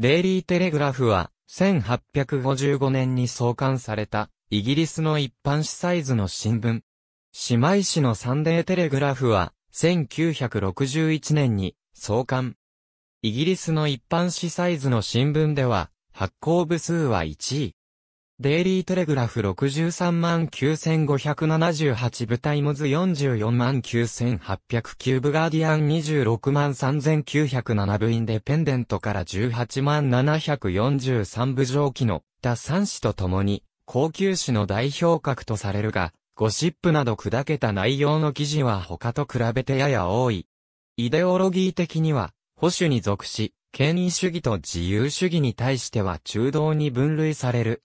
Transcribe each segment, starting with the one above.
デイリーテレグラフは、1855年に創刊された、イギリスの一般紙サイズの新聞。姉妹紙のサンデーテレグラフは、1961年に創刊。イギリスの一般紙サイズの新聞では、発行部数は1位。デイリーテレグラフ63万9578部タイムズ44万9809部ガーディアン26万3907部インデペンデントから18万743部上記の打算子と共に高級紙の代表格とされるが、ゴシップなど砕けた内容の記事は他と比べてやや多い。イデオロギー的には保守に属し、権威主義と自由主義に対しては中道に分類される。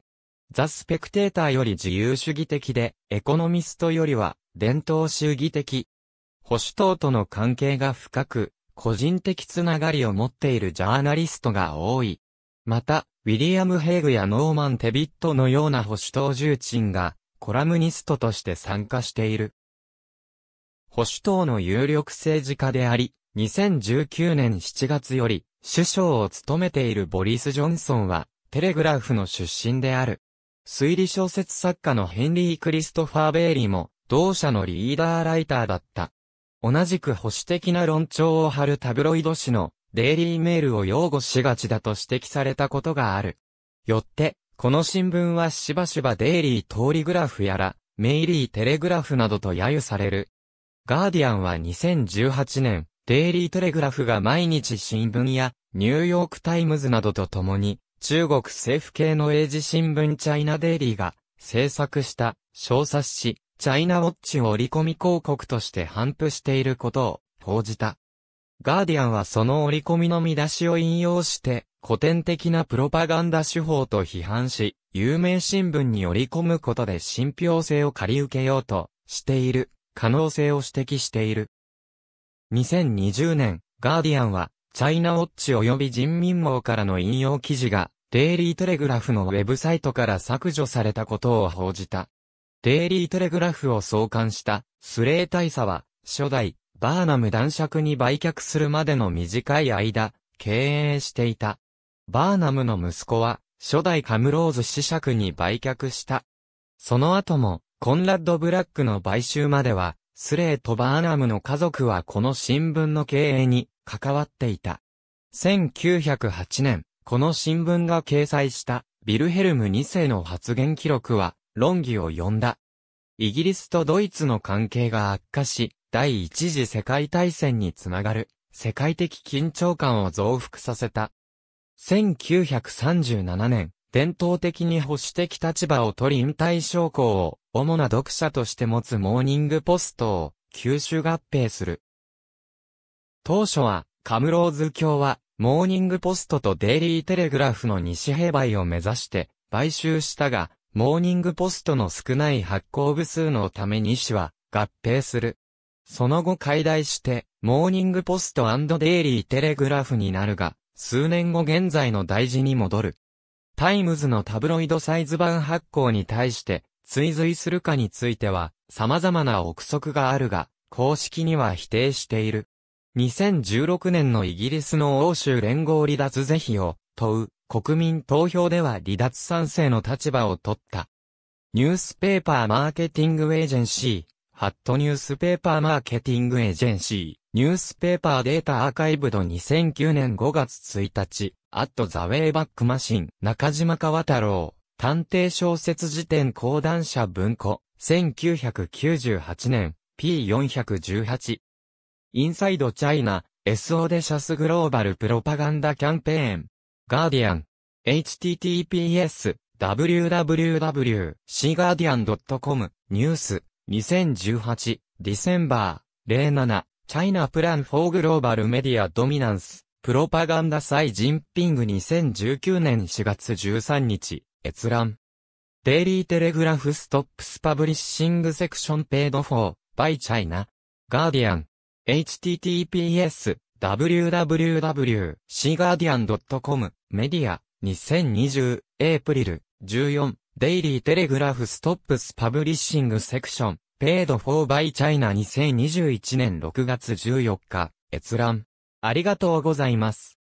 ザ・スペクテーターより自由主義的で、エコノミストよりは伝統主義的。保守党との関係が深く、個人的つながりを持っているジャーナリストが多い。また、ウィリアム・ヘイグやノーマン・テビットのような保守党重鎮が、コラムニストとして参加している。保守党の有力政治家であり、2019年7月より、首相を務めているボリス・ジョンソンは、テレグラフの出身である。推理小説作家のヘンリー・クリストファー・ベイリーも、同社のリーダーライターだった。同じく保守的な論調を張るタブロイド紙のデイリーメールを擁護しがちだと指摘されたことがある。よって、この新聞はしばしばデイリー通りグラフやら、メイリーテレグラフなどと揶揄される。ガーディアンは2018年、デイリーテレグラフが毎日新聞やニューヨークタイムズなどと共に中国政府系の英字新聞チャイナデイリーが制作した小冊子チャイナウォッチを折り込み広告として反布していることを報じた。ガーディアンはその折り込みの見出しを引用して古典的なプロパガンダ手法と批判し、有名新聞に折り込むことで信憑性を借り受けようとしている可能性を指摘している。2020年、ガーディアンはチャイナウォッチ及び人民網からの引用記事がデイリーテレグラフのウェブサイトから削除されたことを報じた。デイリーテレグラフを創刊したスレー大佐は、初代バーナム男爵に売却するまでの短い間、経営していた。バーナムの息子は、初代カムローズ子爵に売却した。その後も、コンラッド・ブラックの買収までは、スレーとバーナムの家族はこの新聞の経営に関わっていた。1908年、この新聞が掲載したビルヘルム2世の発言記録は論議を呼んだ。イギリスとドイツの関係が悪化し、第一次世界大戦につながる世界的緊張感を増幅させた。1937年、伝統的に保守的立場を取り引退将校を主な読者として持つモーニングポストを吸収合併する。当初はカムローズ教はモーニングポストとデイリーテレグラフの西平売を目指して買収したが、モーニングポストの少ない発行部数のため西は合併する。その後解体して、モーニングポストデイリーテレグラフになるが、数年後現在の大事に戻る。タイムズのタブロイドサイズ版発行に対して、追随するかについては、様々な憶測があるが、公式には否定している。2016年のイギリスの欧州連合離脱是非を問う国民投票では離脱賛成の立場を取った。ニュースペーパーマーケティングエージェンシー、ハットニュースペーパーマーケティングエージェンシー、ニュースペーパーデータアーカイブド2009年5月1日、アットザウェイバックマシン、中島川太郎、探偵小説辞典講談社文庫、1998年、P418。インサイドチャイナ、S オデシャスグローバルプロパガンダキャンペーン、ガーディアン、https, www.cguardian.com, ニュース、2018、ディセンバー、07、チャイナプランフォーグローバルメディアドミナンス、プロパガンダ祭ジンピング2019年4月13日、閲覧。デイリーテレグラフストップスパブリッシングセクションペイドフォー、バイチャイナ、ガーディアン。https www.cguardian.com メディア2020エイプリル14デイリーテレグラフストップスパブリッシングセクションペイド4 by China 2021年6月14日閲覧ありがとうございます。